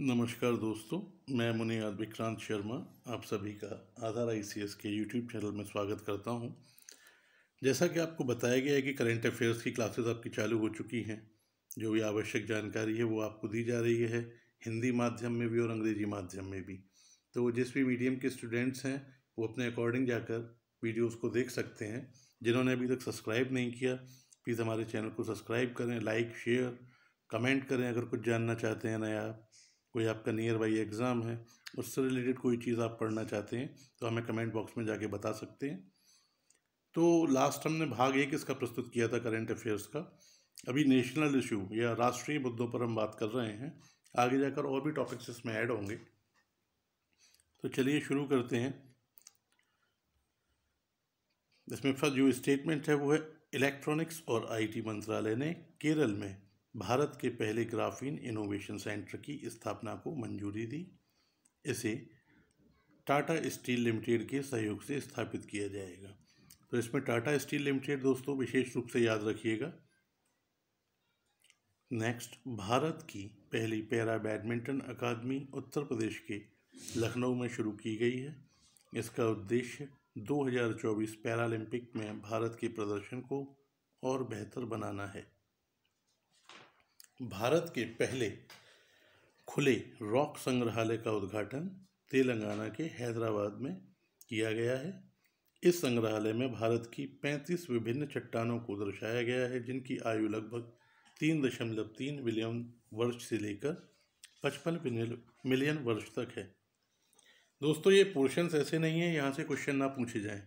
नमस्कार दोस्तों मैं मुनियाद विक्रांत शर्मा आप सभी का आधार आई के यूट्यूब चैनल में स्वागत करता हूं जैसा कि आपको बताया गया है कि करेंट अफेयर्स की क्लासेस आपकी चालू हो चुकी हैं जो भी आवश्यक जानकारी है वो आपको दी जा रही है हिंदी माध्यम में भी और अंग्रेजी माध्यम में भी तो वो जिस भी मीडियम के स्टूडेंट्स हैं वो अपने अकॉर्डिंग जाकर वीडियोज़ को देख सकते हैं जिन्होंने अभी तक सब्सक्राइब नहीं किया प्लीज़ हमारे चैनल को सब्सक्राइब करें लाइक शेयर कमेंट करें अगर कुछ जानना चाहते हैं नया कोई आपका नियर बाई एग्ज़ाम है उससे रिलेटेड कोई चीज़ आप पढ़ना चाहते हैं तो हमें कमेंट बॉक्स में जाके बता सकते हैं तो लास्ट हमने भाग एक इसका प्रस्तुत किया था करेंट अफेयर्स का अभी नेशनल इशू या राष्ट्रीय मुद्दों पर हम बात कर रहे हैं आगे जाकर और भी टॉपिक्स इसमें ऐड होंगे तो चलिए शुरू करते हैं इसमें फर्स्ट जो स्टेटमेंट है वो है इलेक्ट्रॉनिक्स और आईटी मंत्रालय ने केरल में भारत के पहले ग्राफीन इनोवेशन सेंटर की स्थापना को मंजूरी दी इसे टाटा स्टील लिमिटेड के सहयोग से स्थापित किया जाएगा तो इसमें टाटा स्टील लिमिटेड दोस्तों विशेष रूप से याद रखिएगा नेक्स्ट भारत की पहली पैरा बैडमिंटन अकादमी उत्तर प्रदेश के लखनऊ में शुरू की गई है इसका उद्देश्य 2024 पैरालंपिक में भारत के प्रदर्शन को और बेहतर बनाना है भारत के पहले खुले रॉक संग्रहालय का उद्घाटन तेलंगाना के हैदराबाद में किया गया है इस संग्रहालय में भारत की 35 विभिन्न चट्टानों को दर्शाया गया है जिनकी आयु लगभग तीन दशमलव तीन मिलियन वर्ष से लेकर पचपन मिलियन वर्ष तक है दोस्तों ये पोर्शंस ऐसे नहीं हैं यहाँ से क्वेश्चन ना पूछे जाएं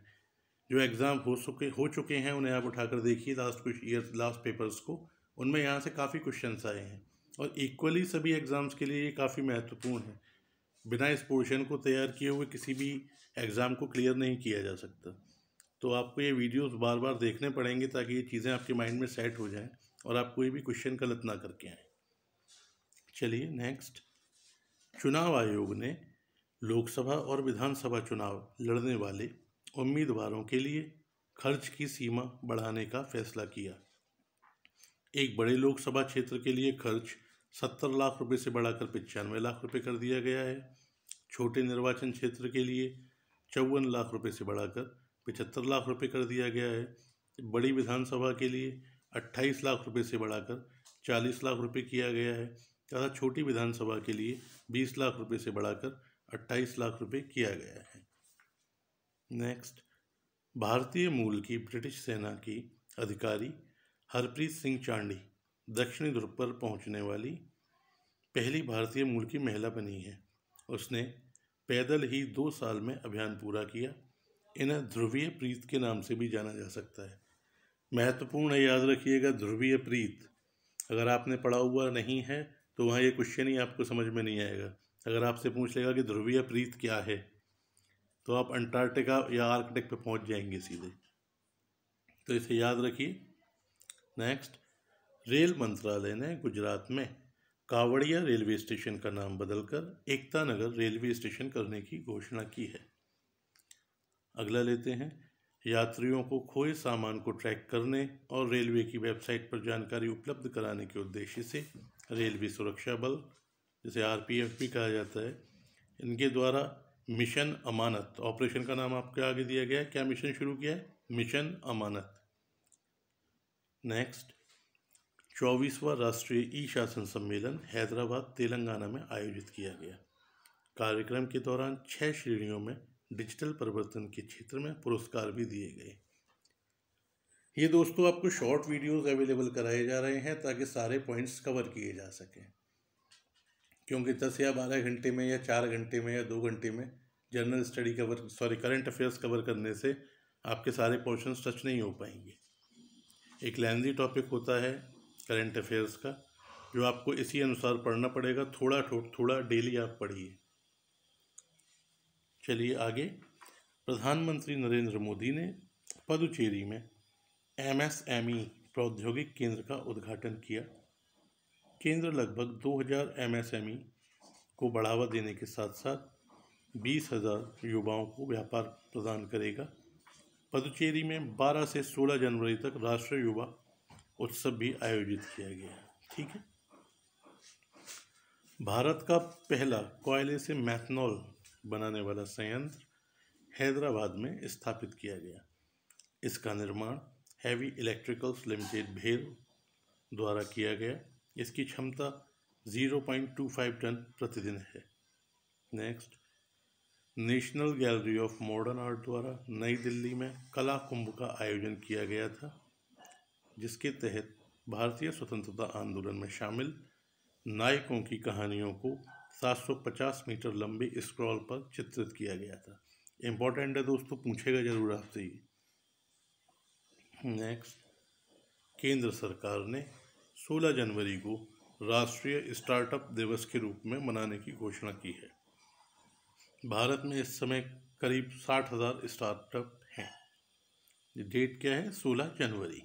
जो एग्ज़ाम हो चुके हो चुके हैं उन्हें आप उठाकर देखिए लास्ट कुछ ईयर लास्ट पेपर्स को उनमें यहाँ से काफ़ी क्वेश्चन आए हैं और इक्वली सभी एग्ज़ाम्स के लिए ये काफ़ी महत्वपूर्ण है बिना इस पोर्शन को तैयार किए हुए किसी भी एग्ज़ाम को क्लियर नहीं किया जा सकता तो आपको ये वीडियोस बार बार देखने पड़ेंगे ताकि ये चीज़ें आपके माइंड में सेट हो जाएं और आप कोई भी क्वेश्चन गलत ना करके आए चलिए नेक्स्ट चुनाव आयोग ने लोकसभा और विधानसभा चुनाव लड़ने वाले उम्मीदवारों के लिए खर्च की सीमा बढ़ाने का फैसला किया एक बड़े लोकसभा क्षेत्र के लिए खर्च सत्तर लाख रुपए से बढ़ाकर पचानवे लाख रुपए कर दिया गया है छोटे निर्वाचन क्षेत्र के लिए चौवन लाख रुपए से बढ़ाकर पचहत्तर लाख रुपए कर दिया गया है बड़ी विधानसभा के लिए अट्ठाईस लाख रुपए से बढ़ाकर चालीस लाख रुपए किया गया है तथा छोटी विधानसभा के लिए बीस लाख रुपये से बढ़ाकर अट्ठाईस लाख रुपये किया गया है नेक्स्ट भारतीय मूल की ब्रिटिश सेना की अधिकारी हरप्रीत सिंह चांडी दक्षिणी ध्रुव पर पहुंचने वाली पहली भारतीय मूल की महिला बनी है उसने पैदल ही दो साल में अभियान पूरा किया इन्हें ध्रुवीय प्रीत के नाम से भी जाना जा सकता है महत्वपूर्ण है याद रखिएगा ध्रुवीय प्रीत अगर आपने पढ़ा हुआ नहीं है तो वहाँ ये क्वेश्चन ही आपको समझ में नहीं आएगा अगर आपसे पूछ लेगा कि ध्रुवीय प्रीत क्या है तो आप अंटार्कटिका या आर्कटिक पे पहुँच जाएंगे सीधे तो इसे याद रखिए नेक्स्ट रेल मंत्रालय ने गुजरात में कावड़िया रेलवे स्टेशन का नाम बदलकर एकता नगर रेलवे स्टेशन करने की घोषणा की है अगला लेते हैं यात्रियों को खोए सामान को ट्रैक करने और रेलवे की वेबसाइट पर जानकारी उपलब्ध कराने के उद्देश्य से रेलवे सुरक्षा बल जिसे आर भी कहा जाता है इनके द्वारा मिशन अमानत ऑपरेशन का नाम आपके आगे दिया गया है क्या मिशन शुरू किया है मिशन अमानत नेक्स्ट चौबीसवा राष्ट्रीय ई शासन सम्मेलन हैदराबाद तेलंगाना में आयोजित किया गया कार्यक्रम के दौरान छः श्रेणियों में डिजिटल परिवर्तन के क्षेत्र में पुरस्कार भी दिए गए ये दोस्तों आपको शॉर्ट वीडियोस अवेलेबल कराए जा रहे हैं ताकि सारे पॉइंट्स कवर किए जा सकें क्योंकि दस या बारह घंटे में या चार घंटे में या दो घंटे में general study cover sorry current affairs cover करने से आपके सारे पोर्शन टच नहीं हो पाएंगे एक लेंदी टॉपिक होता है करंट अफेयर्स का जो आपको इसी अनुसार पढ़ना पड़ेगा थोड़ा थोड़ा डेली आप पढ़िए चलिए आगे प्रधानमंत्री नरेंद्र मोदी ने पदुचेरी में एमएसएमई e प्रौद्योगिक केंद्र का उद्घाटन किया केंद्र लगभग 2000 एमएसएमई e को बढ़ावा देने के साथ साथ बीस हज़ार युवाओं को व्यापार प्रदान करेगा पदुचेरी में 12 से 16 जनवरी तक राष्ट्रीय युवा उत्सव भी आयोजित किया गया ठीक है भारत का पहला कोयले से मैथनॉल बनाने वाला संयंत्र हैदराबाद में स्थापित किया गया इसका निर्माण हैवी इलेक्ट्रिकल्स लिमिटेड भेल द्वारा किया गया इसकी क्षमता 0.25 टन प्रतिदिन है next National Gallery of Modern Art द्वारा नई दिल्ली में कला कुंभ का आयोजन किया गया था जिसके तहत भारतीय स्वतंत्रता आंदोलन में शामिल नायकों की कहानियों को 750 मीटर लंबे स्क्रॉल पर चित्रित किया गया था इम्पोर्टेंट है दोस्तों पूछेगा जरूर आपसे ही नेक्स्ट केंद्र सरकार ने 16 जनवरी को राष्ट्रीय स्टार्टअप दिवस के रूप में मनाने की घोषणा की है भारत में इस समय करीब साठ हज़ार स्टार्टअप हैं डेट क्या है सोलह जनवरी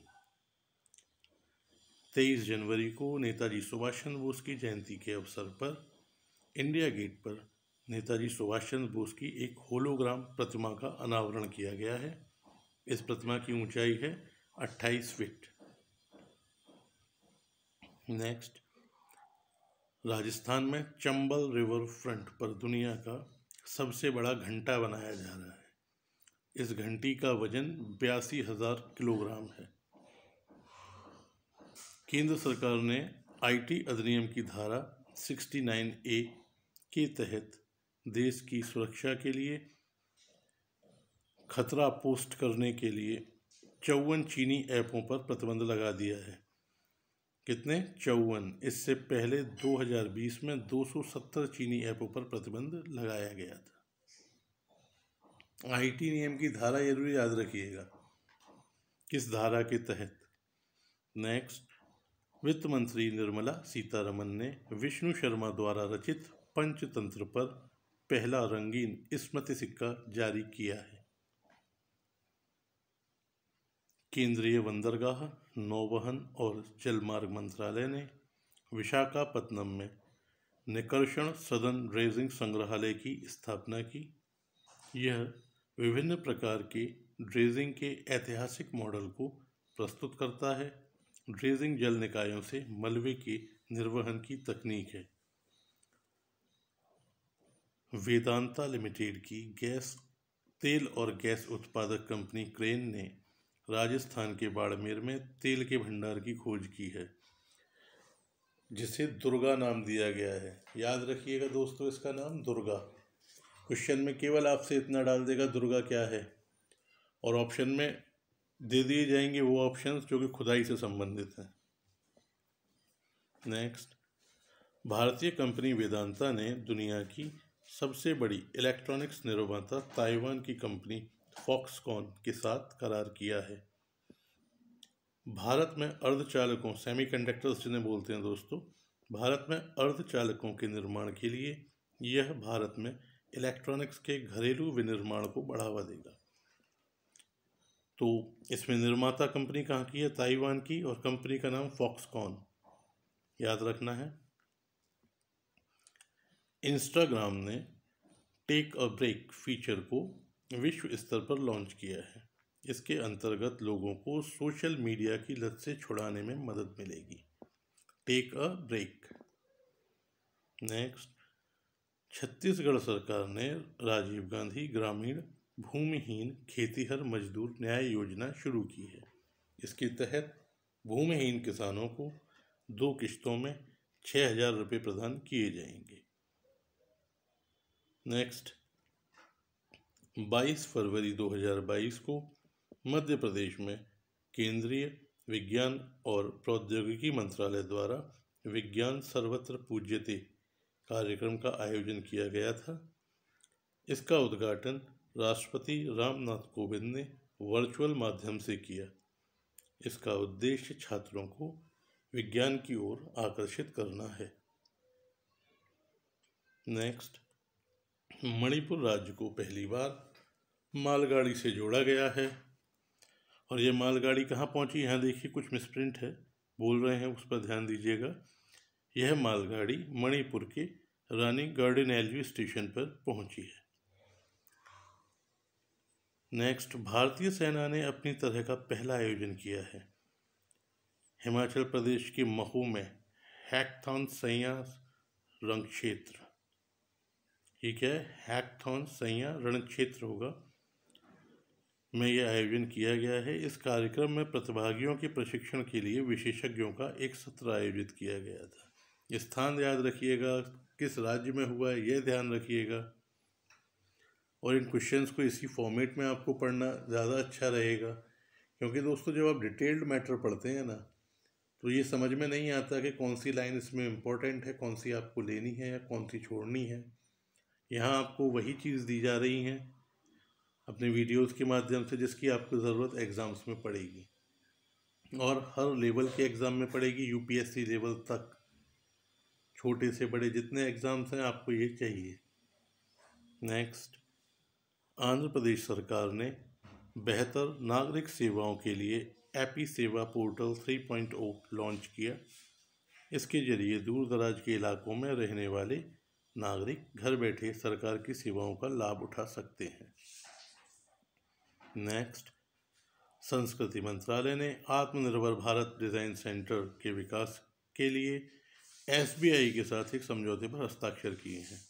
तेईस जनवरी को नेताजी सुभाष चंद्र बोस की जयंती के अवसर पर इंडिया गेट पर नेताजी सुभाष चंद्र बोस की एक होलोग्राम प्रतिमा का अनावरण किया गया है इस प्रतिमा की ऊंचाई है अट्ठाईस फीट नेक्स्ट राजस्थान में चंबल रिवर फ्रंट पर दुनिया का सबसे बड़ा घंटा बनाया जा रहा है इस घंटी का वजन बयासी हज़ार किलोग्राम है केंद्र सरकार ने आईटी अधिनियम की धारा 69 ए के तहत देश की सुरक्षा के लिए खतरा पोस्ट करने के लिए चौवन चीनी ऐपों पर प्रतिबंध लगा दिया है कितने चौवन इससे पहले 2020 में 270 चीनी ऐपों पर प्रतिबंध लगाया गया था आईटी नियम की धारा जरूर याद रखिएगा किस धारा के तहत नेक्स्ट वित्त मंत्री निर्मला सीतारमन ने विष्णु शर्मा द्वारा रचित पंचतंत्र पर पहला रंगीन स्मृति सिक्का जारी किया है केंद्रीय बंदरगाह नौवहन और जलमार्ग मंत्रालय ने विशाखापत्तनम में निकर्षण सदन ड्रेजिंग संग्रहालय की स्थापना की यह विभिन्न प्रकार के ड्रेजिंग के ऐतिहासिक मॉडल को प्रस्तुत करता है ड्रेजिंग जल निकायों से मलबे के निर्वहन की तकनीक है वेदांता लिमिटेड की गैस तेल और गैस उत्पादक कंपनी क्रेन ने राजस्थान के बाड़मेर में तेल के भंडार की खोज की है जिसे दुर्गा नाम दिया गया है याद रखिएगा दोस्तों इसका नाम दुर्गा क्वेश्चन में केवल आपसे इतना डाल देगा दुर्गा क्या है और ऑप्शन में दे दिए जाएंगे वो ऑप्शंस जो कि खुदाई से संबंधित हैं नेक्स्ट भारतीय कंपनी वेदांता ने दुनिया की सबसे बड़ी इलेक्ट्रॉनिक्स निर्माता ताइवान की कंपनी फॉक्सकॉन के साथ करार किया है भारत में अर्धचालकों सेमीकंडक्टर्स जिन्हें बोलते हैं दोस्तों भारत में अर्धचालकों के निर्माण के लिए यह भारत में इलेक्ट्रॉनिक्स के घरेलू विनिर्माण को बढ़ावा देगा तो इसमें निर्माता कंपनी कहाँ की है ताइवान की और कंपनी का नाम फॉक्सकॉन याद रखना है इंस्टाग्राम ने टेक अ ब्रेक फीचर को विश्व स्तर पर लॉन्च किया है इसके अंतर्गत लोगों को सोशल मीडिया की लत से छुड़ाने में मदद मिलेगी take a break next Chhattisgarh सरकार ने राजीव गांधी ग्रामीण भूमिहीन खेतीहर मजदूर न्याय योजना शुरू की है इसके तहत भूमिहीन किसानों को दो किश्तों में छः हजार रुपये प्रदान किए जाएंगे नेक्स्ट 22 फरवरी 2022 को मध्य प्रदेश में केंद्रीय विज्ञान और प्रौद्योगिकी मंत्रालय द्वारा विज्ञान सर्वत्र पूज्यते कार्यक्रम का आयोजन किया गया था इसका उद्घाटन राष्ट्रपति रामनाथ कोविंद ने वर्चुअल माध्यम से किया इसका उद्देश्य छात्रों को विज्ञान की ओर आकर्षित करना है नेक्स्ट मणिपुर राज्य को पहली बार मालगाड़ी से जोड़ा गया है और ये मालगाड़ी कहाँ पहुँची यहाँ देखिए कुछ मिसप्रिंट है बोल रहे हैं उस पर ध्यान दीजिएगा यह मालगाड़ी मणिपुर के रानी गार्डन एलवी स्टेशन पर पहुंची है नेक्स्ट भारतीय सेना ने अपनी तरह का पहला आयोजन किया है हिमाचल प्रदेश के महू में हैकथॉन सयास रंग क्षेत्र ठीक है हैकथॉन सैया रण क्षेत्र होगा में यह आयोजन किया गया है इस कार्यक्रम में प्रतिभागियों के प्रशिक्षण के लिए विशेषज्ञों का एक सत्र आयोजित किया गया था स्थान याद रखिएगा किस राज्य में हुआ है यह ध्यान रखिएगा और इन क्वेश्चंस को इसी फॉर्मेट में आपको पढ़ना ज़्यादा अच्छा रहेगा क्योंकि दोस्तों जब आप डिटेल्ड मैटर पढ़ते हैं ना तो ये समझ में नहीं आता कि कौन सी लाइन इसमें इम्पोर्टेंट है कौन सी आपको लेनी है या कौन सी छोड़नी है यहाँ आपको वही चीज़ दी जा रही हैं अपने वीडियोस के माध्यम से जिसकी आपको ज़रूरत एग्ज़ाम्स में पड़ेगी और हर लेवल के एग्ज़ाम में पड़ेगी यूपीएससी लेवल तक छोटे से बड़े जितने एग्ज़ाम्स हैं आपको ये चाहिए नेक्स्ट आंध्र प्रदेश सरकार ने बेहतर नागरिक सेवाओं के लिए एपी सेवा पोर्टल थ्री ओ लॉन्च किया इसके ज़रिए दूर दराज के इलाकों में रहने वाले नागरिक घर बैठे सरकार की सेवाओं का लाभ उठा सकते हैं नेक्स्ट संस्कृति मंत्रालय ने आत्मनिर्भर भारत डिज़ाइन सेंटर के विकास के लिए एसबीआई के साथ एक समझौते पर हस्ताक्षर किए हैं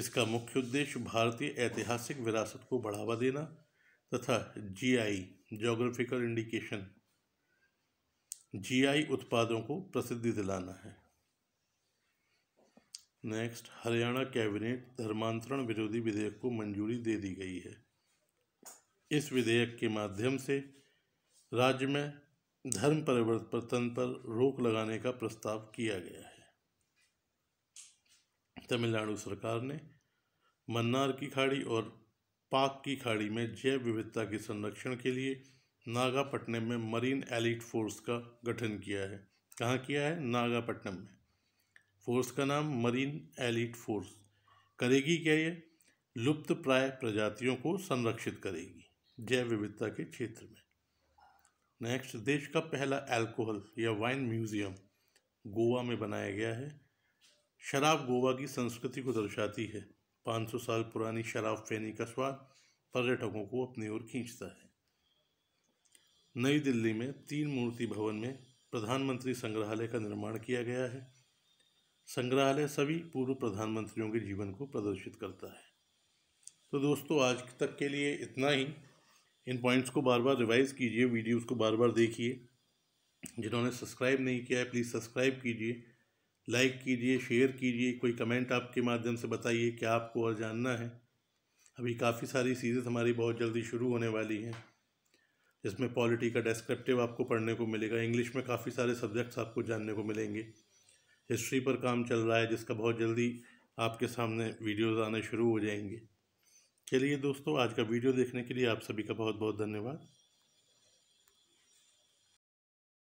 इसका मुख्य उद्देश्य भारतीय ऐतिहासिक विरासत को बढ़ावा देना तथा जीआई जोग्राफिकल इंडिकेशन जीआई उत्पादों को प्रसिद्धि दिलाना है नेक्स्ट हरियाणा कैबिनेट धर्मांतरण विरोधी विधेयक को मंजूरी दे दी गई है इस विधेयक के माध्यम से राज्य में धर्म परिवर्तन पर रोक लगाने का प्रस्ताव किया गया है तमिलनाडु सरकार ने मन्नार की खाड़ी और पाक की खाड़ी में जैव विविधता के संरक्षण के लिए नागापट्टनम में मरीन एलिट फोर्स का गठन किया है कहाँ किया है नागापट्टनम में फोर्स का नाम मरीन एलिट फोर्स करेगी क्या ये लुप्त प्राय प्रजातियों को संरक्षित करेगी जैव विविधता के क्षेत्र में नेक्स्ट देश का पहला अल्कोहल या वाइन म्यूजियम गोवा में बनाया गया है शराब गोवा की संस्कृति को दर्शाती है 500 साल पुरानी शराब फैनी का स्वाद पर्यटकों को अपनी ओर खींचता है नई दिल्ली में तीन मूर्ति भवन में प्रधानमंत्री संग्रहालय का निर्माण किया गया है संग्रहालय सभी पूर्व प्रधानमंत्रियों के जीवन को प्रदर्शित करता है तो दोस्तों आज तक के लिए इतना ही इन पॉइंट्स को बार बार रिवाइज़ कीजिए वीडियोस को बार बार देखिए जिन्होंने सब्सक्राइब नहीं किया है प्लीज़ सब्सक्राइब कीजिए लाइक कीजिए शेयर कीजिए कोई कमेंट आपके माध्यम से बताइए क्या आपको और जानना है अभी काफ़ी सारी सीरीज़ हमारी बहुत जल्दी शुरू होने वाली हैं जिसमें पॉलिटी का डेस्क्रिप्टिव आपको पढ़ने को मिलेगा इंग्लिश में काफ़ी सारे सब्जेक्ट्स आपको जानने को मिलेंगे हिस्ट्री पर काम चल रहा है जिसका बहुत जल्दी आपके सामने वीडियोस आने शुरू हो जाएंगे चलिए दोस्तों आज का वीडियो देखने के लिए आप सभी का बहुत बहुत धन्यवाद